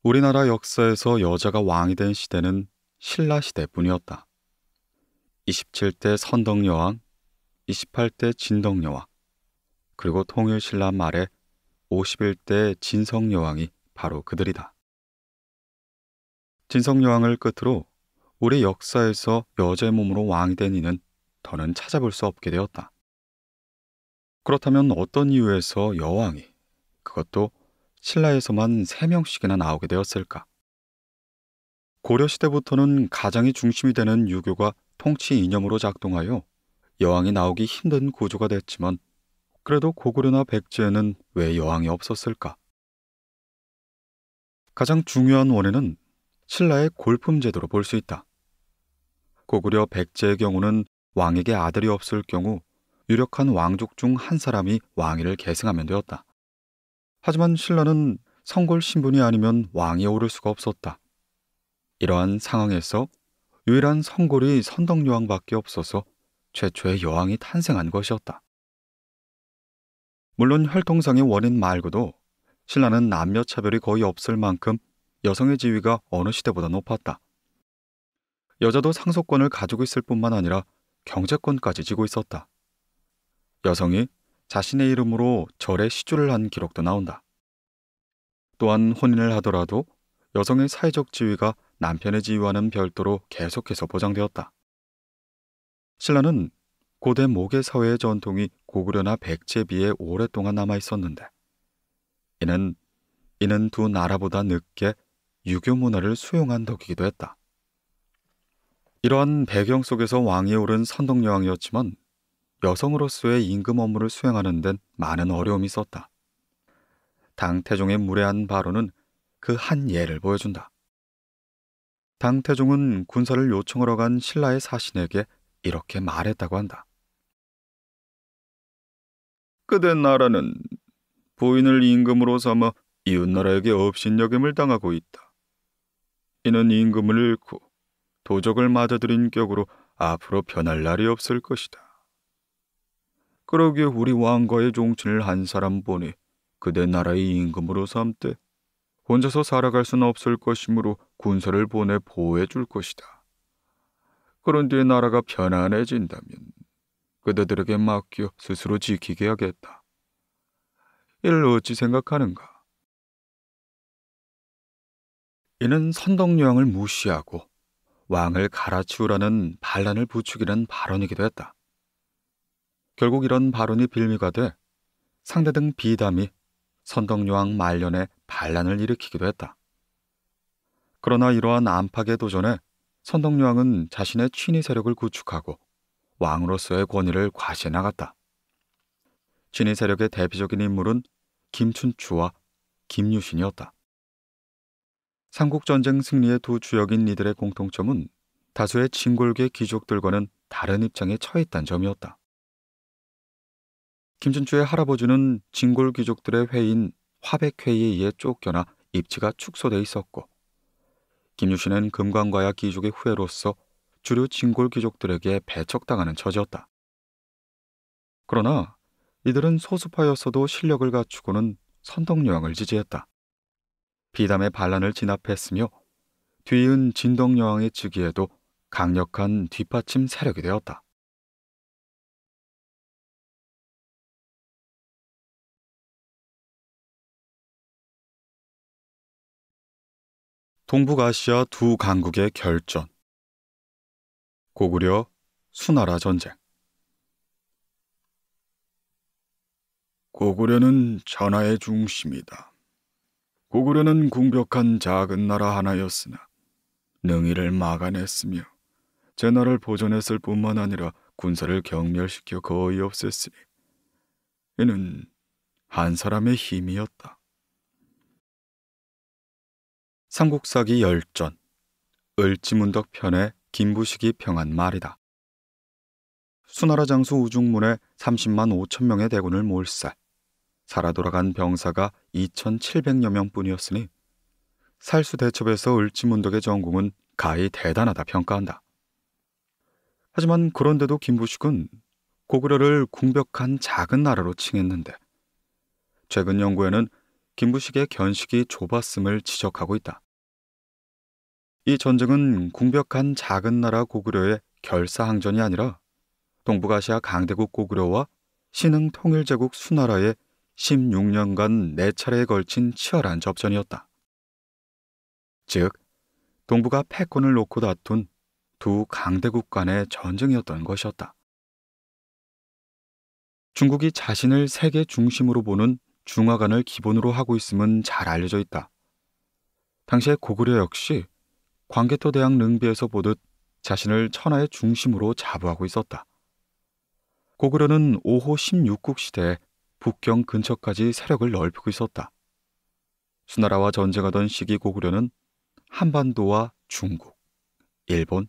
우리나라 역사에서 여자가 왕이 된 시대는 신라 시대뿐이었다. 27대 선덕여왕, 28대 진덕여왕, 그리고 통일신라 말에 51대 진성여왕이 바로 그들이다. 진성여왕을 끝으로 우리 역사에서 여자의 몸으로 왕이 된 이는 더는 찾아볼 수 없게 되었다. 그렇다면 어떤 이유에서 여왕이 그것도 신라에서만 3명씩이나 나오게 되었을까? 고려시대부터는 가장이 중심이 되는 유교가 통치 이념으로 작동하여 여왕이 나오기 힘든 구조가 됐지만 그래도 고구려나 백제에는 왜 여왕이 없었을까? 가장 중요한 원인은 신라의 골품 제도로 볼 수 있다. 고구려 백제의 경우는 왕에게 아들이 없을 경우 유력한 왕족 중 한 사람이 왕위를 계승하면 되었다. 하지만 신라는 성골 신분이 아니면 왕에 오를 수가 없었다. 이러한 상황에서 유일한 성골이 선덕여왕밖에 없어서 최초의 여왕이 탄생한 것이었다. 물론 혈통상의 원인 말고도 신라는 남녀 차별이 거의 없을 만큼 여성의 지위가 어느 시대보다 높았다. 여자도 상속권을 가지고 있을 뿐만 아니라 경제권까지 지고 있었다. 여성이 자신의 이름으로 절에 시주를 한 기록도 나온다. 또한 혼인을 하더라도 여성의 사회적 지위가 남편의 지위와는 별도로 계속해서 보장되었다. 신라는 고대 모계 사회의 전통이 고구려나 백제 비해 오랫동안 남아 있었는데 이는 이는 두 나라보다 늦게 유교 문화를 수용한 덕이기도 했다. 이러한 배경 속에서 왕에 오른 선덕여왕이었지만 여성으로서의 임금 업무를 수행하는 데 많은 어려움이 있었다. 당태종의 무례한 발언은 그 한 예를 보여준다. 당태종은 군사를 요청하러 간 신라의 사신에게 이렇게 말했다고 한다. 그대 나라는 부인을 임금으로 삼아 이웃나라에게 업신여김을 당하고 있다. 이는 임금을 잃고 도적을 맞아들인 격으로 앞으로 변할 날이 없을 것이다. 그러기에 우리 왕과의 종친을 한 사람 보니 그대 나라의 임금으로 삼되 혼자서 살아갈 수는 없을 것이므로 군사를 보내 보호해 줄 것이다. 그런 뒤에 나라가 편안해진다면 그대들에게 맡겨 스스로 지키게 하겠다. 이를 어찌 생각하는가? 이는 선덕여왕을 무시하고 왕을 갈아치우라는 반란을 부추기는 발언이기도 했다. 결국 이런 발언이 빌미가 돼 상대 등 비담이 선덕여왕 말년에 반란을 일으키기도 했다. 그러나 이러한 안팎의 도전에 선덕여왕은 자신의 친위 세력을 구축하고 왕으로서의 권위를 과시해 나갔다. 친위 세력의 대비적인 인물은 김춘추와 김유신이었다. 삼국전쟁 승리의 두 주역인 이들의 공통점은 다수의 진골계 귀족들과는 다른 입장에 처했단 점이었다. 김진추의 할아버지는 진골 귀족들의 회인 화백회의에 의해 쫓겨나 입지가 축소돼 있었고 김유신은 금강과야 귀족의 후예로서 주류 진골 귀족들에게 배척당하는 처지였다. 그러나 이들은 소수파였어도 실력을 갖추고는 선덕여왕을 지지했다. 비담의 반란을 진압했으며 뒤은진동 여왕의 즉위에도 강력한 뒷받침 세력이 되었다. 동북아시아 두 강국의 결전 고구려 수나라 전쟁 고구려는 전하의 중심이다. 고구려는 궁벽한 작은 나라 하나였으나 능이를 막아냈으며 제나를 보존했을 뿐만 아니라 군사를 경멸시켜 거의 없앴으니 이는 한 사람의 힘이었다. 삼국사기 열전 을지문덕 편의 김부식이 평한 말이다. 수나라 장수 우중문에 30만 5천 명의 대군을 몰살 살아 돌아간 병사가 2,700여 명뿐이었으니 살수 대첩에서 을지문덕의 전공은 가히 대단하다 평가한다. 하지만 그런데도 김부식은 고구려를 궁벽한 작은 나라로 칭했는데 최근 연구에는 김부식의 견식이 좁았음을 지적하고 있다. 이 전쟁은 궁벽한 작은 나라 고구려의 결사항전이 아니라 동북아시아 강대국 고구려와 신흥 통일제국 수나라의 16년간 4차례에 걸친 치열한 접전이었다. 즉, 동부가 패권을 놓고 다툰 두 강대국 간의 전쟁이었던 것이었다. 중국이 자신을 세계 중심으로 보는 중화관을 기본으로 하고 있음은 잘 알려져 있다. 당시의 고구려 역시 광개토 대왕 능비에서 보듯 자신을 천하의 중심으로 자부하고 있었다. 고구려는 5호 16국 시대에 북경 근처까지 세력을 넓히고 있었다. 수나라와 전쟁하던 시기 고구려는 한반도와 중국, 일본,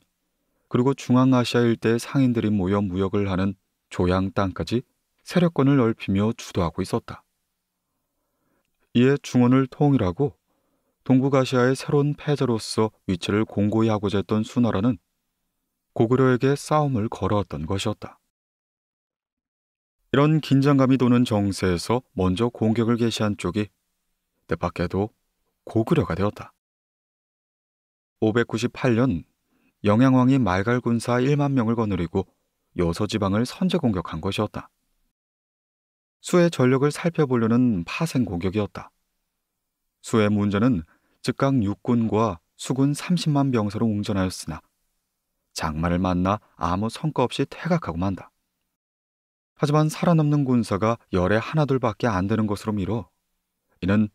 그리고 중앙아시아 일대 상인들이 모여 무역을 하는 조양 땅까지 세력권을 넓히며 주도하고 있었다. 이에 중원을 통일하고 동북아시아의 새로운 패자로서 위치를 공고히 하고자 했던 수나라는 고구려에게 싸움을 걸어왔던 것이었다. 이런 긴장감이 도는 정세에서 먼저 공격을 개시한 쪽이 뜻밖에도 고구려가 되었다. 598년 영양왕이 말갈 군사 1만 명을 거느리고 여서 지방을 선제 공격한 것이었다. 수의 전력을 살펴보려는 파생 공격이었다. 수의 문제는 즉각 육군과 수군 30만 병사로 웅전하였으나 장마를 만나 아무 성과 없이 퇴각하고 만다. 하지만 살아남는 군사가 열에 하나둘밖에 안 되는 것으로 미뤄 이는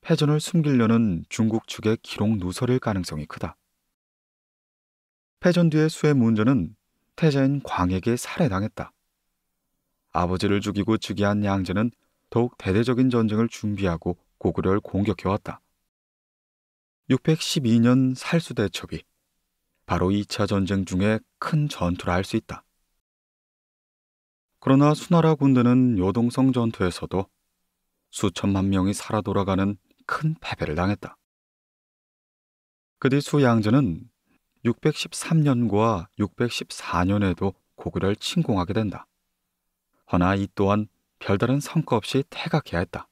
패전을 숨기려는 중국 측의 기록 누설일 가능성이 크다. 패전 뒤에 수의 문제는 태자인 광에게 살해당했다. 아버지를 죽이고 즉위한 양제는 더욱 대대적인 전쟁을 준비하고 고구려를 공격해왔다. 612년 살수대첩이 바로 2차 전쟁 중에 큰 전투라 할 수 있다. 그러나 수나라 군대는 요동성 전투에서도 수천만 명이 살아 돌아가는 큰 패배를 당했다. 그 뒤 수양제는 613년과 614년에도 고구려를 침공하게 된다. 허나 이 또한 별다른 성과 없이 태각해야 했다.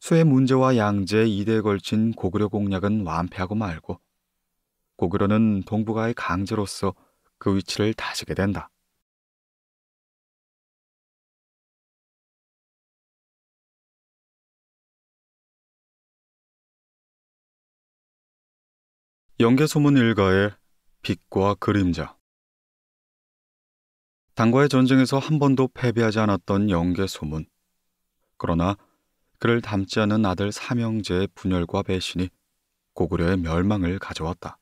수의 문제와 양제 이대에 걸친 고구려 공략은 완패하고 말고 고구려는 동북아의 강제로서 그 위치를 다지게 된다. 연계소문 일가의 빛과 그림자 당과의 전쟁에서 한 번도 패배하지 않았던 연계소문 그러나 그를 닮지 않은 아들 삼형제의 분열과 배신이 고구려의 멸망을 가져왔다.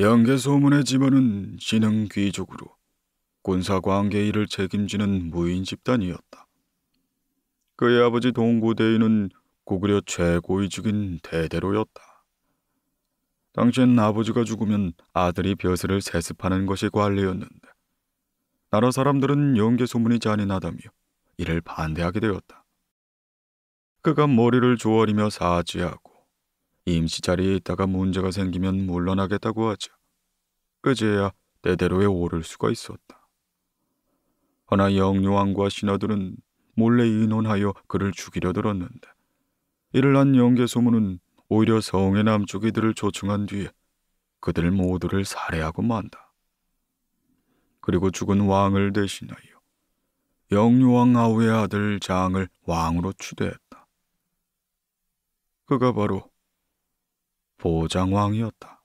연계소문의 집안은 진흥 귀족으로 군사관계 일을 책임지는 무인 집단이었다. 그의 아버지 동구대인은 고구려 최고의 죽인 대대로였다. 당시엔 아버지가 죽으면 아들이 벼슬을 세습하는 것이 관례였는데 나라 사람들은 영계 소문이 잔인하다며 이를 반대하게 되었다. 그가 머리를 조아리며 사죄하고 임시 자리에 있다가 문제가 생기면 물러나겠다고 하자. 그제야 대대로에 오를 수가 있었다. 허나 영유왕과 신하들은 몰래 의논하여 그를 죽이려 들었는데 이를 한 영계 소문은 오히려 성의 남쪽 이들을 조충한 뒤에 그들 모두를 살해하고 만다. 그리고 죽은 왕을 대신하여 영유왕 아우의 아들 장을 왕으로 추대했다. 그가 바로 보장왕이었다.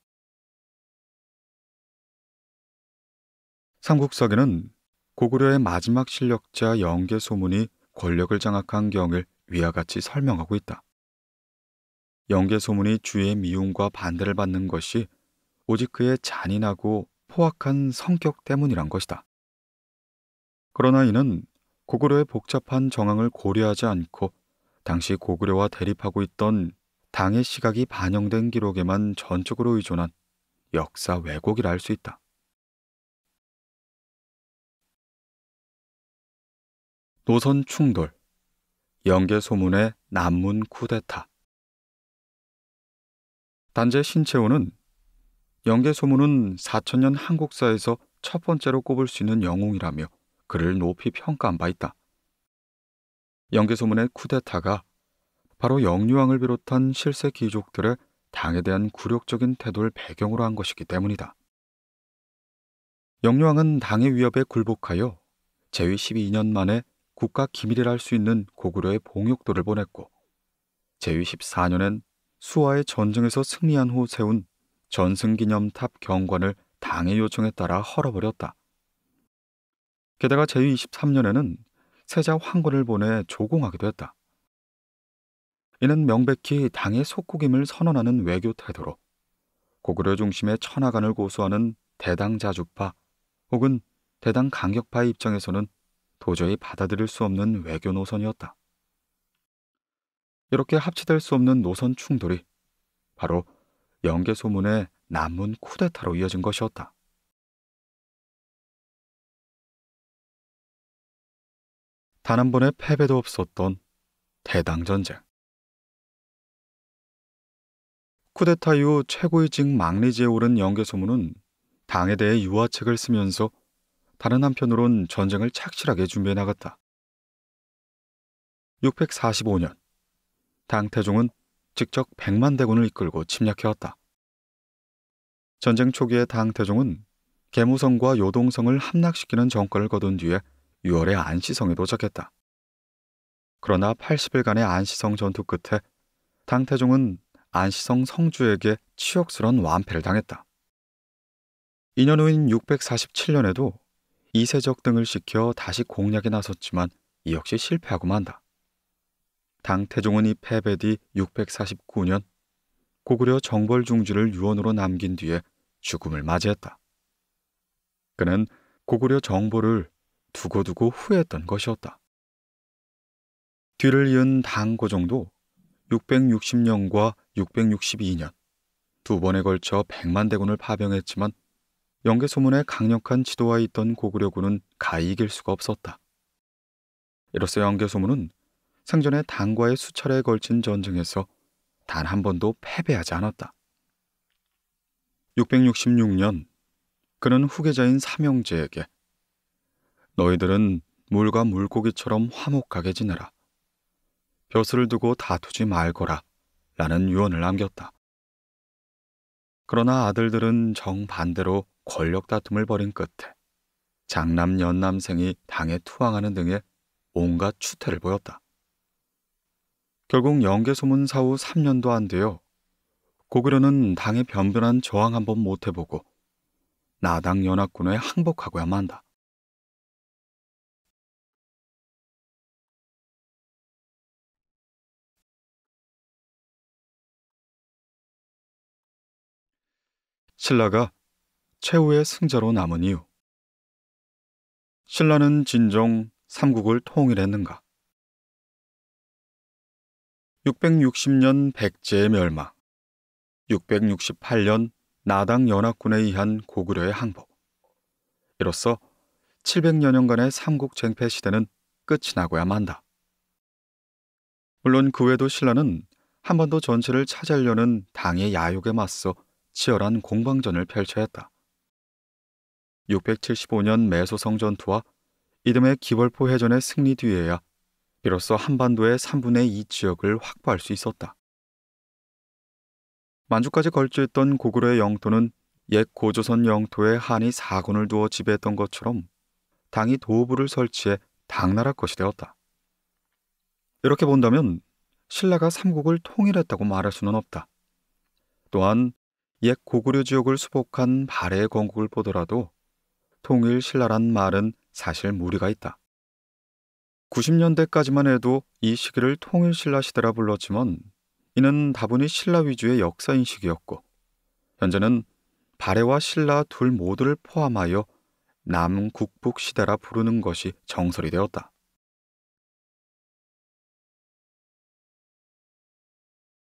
삼국사기는 고구려의 마지막 실력자 영계 소문이 권력을 장악한 경을 위와 같이 설명하고 있다. 영계 소문이 주의 미움과 반대를 받는 것이 오직 그의 잔인하고 포악한 성격 때문이란 것이다. 그러나 이는 고구려의 복잡한 정황을 고려하지 않고 당시 고구려와 대립하고 있던 당의 시각이 반영된 기록에만 전적으로 의존한 역사 왜곡이라 할 수 있다. 노선 충돌, 영계 소문의 남문 쿠데타 단재 신채호는 영계소문은 4천년 한국사에서 첫 번째로 꼽을 수 있는 영웅이라며 그를 높이 평가한 바 있다. 영계소문의 쿠데타가 바로 영유왕을 비롯한 실세 귀족들의 당에 대한 굴욕적인 태도를 배경으로 한 것이기 때문이다. 영유왕은 당의 위협에 굴복하여 제위 12년 만에 국가 기밀이라 할수 있는 고구려의 봉역도를 보냈고 제위 14년엔 수와의 전쟁에서 승리한 후 세운 전승기념 탑 경관을 당의 요청에 따라 헐어버렸다. 게다가 제23년에는 세자 황건을 보내 조공하기도 했다. 이는 명백히 당의 속국임을 선언하는 외교 태도로 고구려 중심의 천하관을 고수하는 대당 자주파 혹은 대당 강격파의 입장에서는 도저히 받아들일 수 없는 외교 노선이었다. 이렇게 합치될 수 없는 노선 충돌이 바로 영계 소문의 남문 쿠데타로 이어진 것이었다. 단 한 번의 패배도 없었던 대당 전쟁. 쿠데타 이후 최고위직 망리지에 오른 영계 소문은 당에 대해 유화책을 쓰면서 다른 한편으론 전쟁을 착실하게 준비해 나갔다. 645년 당태종은 직접 백만대군을 이끌고 침략해왔다. 전쟁 초기에 당태종은 계무성과 요동성을 함락시키는 정권을 거둔 뒤에 6월에 안시성에 도착했다. 그러나 80일간의 안시성 전투 끝에 당태종은 안시성 성주에게 치욕스런 완패를 당했다. 2년 후인 647년에도 이세적 등을 시켜 다시 공략에 나섰지만 이 역시 실패하고 만다. 당태종은이 패배 뒤 649년 고구려 정벌중지를 유언으로 남긴 뒤에 죽음을 맞이했다. 그는 고구려 정보를 두고두고 후회했던 것이었다. 뒤를 이은 당고종도 660년과 662년 두 번에 걸쳐 100만 대군을 파병했지만 영계소문의 강력한 지도와 있던 고구려군은 가히 이길 수가 없었다. 이로써 영계소문은 생전에 당과의 수차례에 걸친 전쟁에서 단 한 번도 패배하지 않았다. 666년 그는 후계자인 삼형제에게 너희들은 물과 물고기처럼 화목하게 지내라. 벼슬을 두고 다투지 말거라. 라는 유언을 남겼다. 그러나 아들들은 정반대로 권력 다툼을 벌인 끝에 장남 연남생이 당에 투항하는 등의 온갖 추태를 보였다. 결국 영계소문 사후 3년도 안 돼요. 고구려는 당의 변변한 저항 한번 못 해보고 나당 연합군에 항복하고야만 한다. 신라가 최후의 승자로 남은 이유 신라는 진정 삼국을 통일했는가? 660년 백제의 멸망, 668년 나당 연합군에 의한 고구려의 항복. 이로써 700여 년간의 삼국 쟁패 시대는 끝이 나고야 만다. 물론 그 외에도 신라는 한반도 전체를 차지하려는 당의 야욕에 맞서 치열한 공방전을 펼쳐야 했다. 675년 매소성 전투와 이듬해 기벌포 해전의 승리 뒤에야 이로써 한반도의 3분의 2 지역을 확보할 수 있었다. 만주까지 걸쳐있던 고구려의 영토는 옛 고조선 영토에 한이 사군을 두어 지배했던 것처럼 당이 도부를 설치해 당나라 것이 되었다. 이렇게 본다면 신라가 삼국을 통일했다고 말할 수는 없다. 또한 옛 고구려 지역을 수복한 발해의 건국을 보더라도 통일 신라란 말은 사실 무리가 있다. 90년대까지만 해도 이 시기를 통일신라 시대라 불렀지만 이는 다분히 신라 위주의 역사인식이었고 현재는 발해와 신라 둘 모두를 포함하여 남국북 시대라 부르는 것이 정설이 되었다.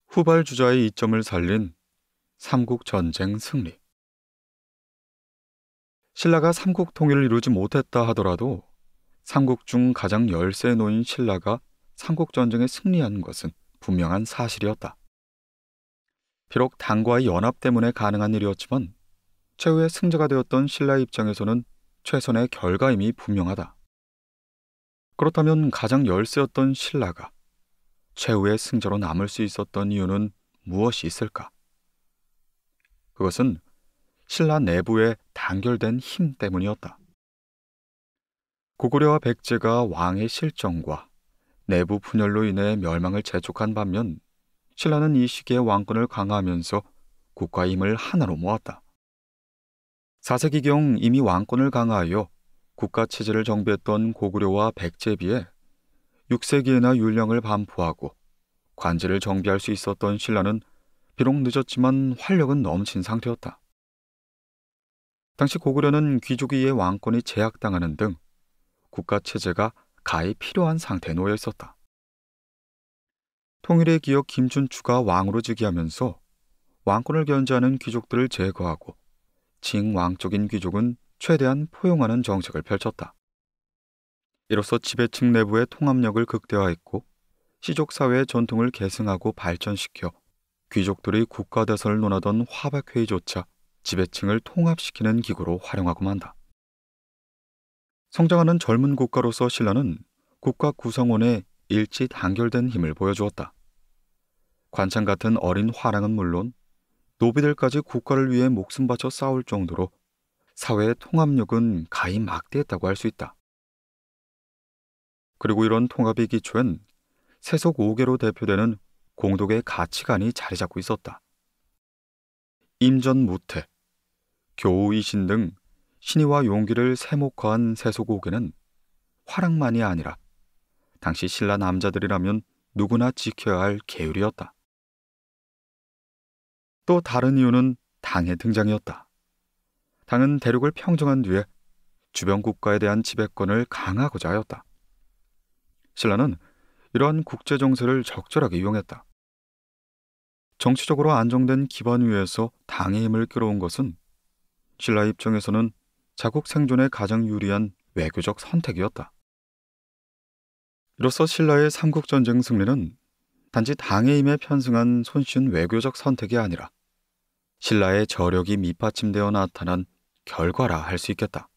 후발 주자의 이점을 살린 삼국전쟁 승리 신라가 삼국통일을 이루지 못했다 하더라도 삼국 중 가장 열세 노인 신라가 삼국 전쟁에 승리한 것은 분명한 사실이었다. 비록 당과의 연합 때문에 가능한 일이었지만 최후의 승자가 되었던 신라 입장에서는 최선의 결과임이 분명하다. 그렇다면 가장 열세였던 신라가 최후의 승자로 남을 수 있었던 이유는 무엇이 있을까? 그것은 신라 내부의 단결된 힘 때문이었다. 고구려와 백제가 왕의 실정과 내부 분열로 인해 멸망을 재촉한 반면 신라는 이 시기에 왕권을 강화하면서 국가 힘을 하나로 모았다. 4세기경 이미 왕권을 강화하여 국가 체제를 정비했던 고구려와 백제에 비해 6세기에나 율령을 반포하고 관제를 정비할 수 있었던 신라는 비록 늦었지만 활력은 넘친 상태였다. 당시 고구려는 귀족이의 왕권이 제약당하는 등 국가 체제가 가히 필요한 상태에 놓여 있었다. 통일의 기억 김춘추가 왕으로 즉위하면서 왕권을 견제하는 귀족들을 제거하고 징왕적인 귀족은 최대한 포용하는 정책을 펼쳤다. 이로써 지배층 내부의 통합력을 극대화했고 시족 사회의 전통을 계승하고 발전시켜 귀족들이 국가 대선을 논하던 화백회의조차 지배층을 통합시키는 기구로 활용하고 만다. 성장하는 젊은 국가로서 신라는 국가 구성원의 일찍 단결된 힘을 보여주었다. 관창 같은 어린 화랑은 물론 노비들까지 국가를 위해 목숨 바쳐 싸울 정도로 사회의 통합력은 가히 막대했다고 할 수 있다. 그리고 이런 통합의 기초엔 세속 5개로 대표되는 공독의 가치관이 자리 잡고 있었다. 임전 무태, 교우이신 등 신의와 용기를 세목화한 세소고개는 화랑만이 아니라 당시 신라 남자들이라면 누구나 지켜야 할 계율이었다. 또 다른 이유는 당의 등장이었다. 당은 대륙을 평정한 뒤에 주변 국가에 대한 지배권을 강화하고자 하였다. 신라는 이러한 국제 정세를 적절하게 이용했다. 정치적으로 안정된 기반 위에서 당의 힘을 끌어온 것은 신라 입장에서는 자국 생존에 가장 유리한 외교적 선택이었다. 이로써 신라의 삼국전쟁 승리는 단지 당의 임에 편승한 손쉬운 외교적 선택이 아니라 신라의 저력이 밑받침되어 나타난 결과라 할 수 있겠다.